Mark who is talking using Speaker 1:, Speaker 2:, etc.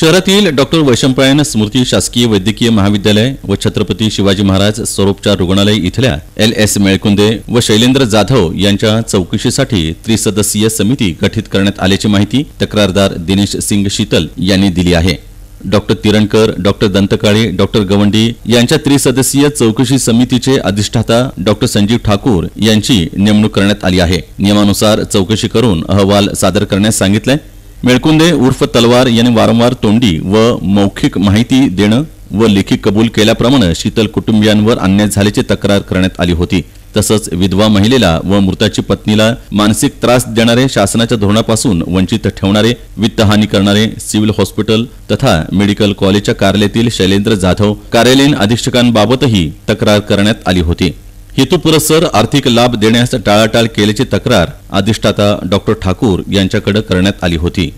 Speaker 1: शहरातील डॉक्टर वैशंपायन स्मृती शासकीय वैद्यकीय महाविद्यालय व छत्रपती शिवाजी महाराज स्वरूपचार रुग्णालय इथल्या एल एस मेळकुंदे व शैलेंद्र जाधव यांच्या चौकशीसाठी त्रिसदस्यीय समिती गठीत करण्यात आल्याची माहिती तक्रारदार दिनेश सिंग शीतल यांनी दिली आहे doctor Tirankar doctor Dantkale doctor Gawandi यांच्या त्रिसदस्यीय चौकशी समितीचे अधिष्ठाता डॉक्टर संजीव ठाकूर यांची नेमणूक करण्यात आली आहे नियमानुसार चौकशी करून अहवाल सादर करण्यास सांगितलं मेळकुंदे उर्फ तलवार यांनी वारंवार तोंडी व मौखिक माहिती देणं व लेखी कबूल केल्याप्रमाणे शीतल कुटुंबियांवर अन्याय झाल्याची तक्रार करण्यात आली होती तसंच विधवा महिलेला व मृताची पत्नीला मानसिक त्रास देणारे शासनाच्या धोरणापासून वंचित ठेवणारे वित्तहानी करणारे सिव्हिल हॉस्पिटल तथा मेडिकल कॉलेजच्या कार्यालयातील शैलेंद्र जाधव कार्यालयीन अधीक्षकांबाबतही तक्रार करण्यात आली होती हेतुपुरस्सर आर्थिक लाभ देण्यास टाळाटाळ केल्याची तक्रार अधिष्ठाता डॉक्टर ठाकूर यांच्याकडे करण्यात आली होती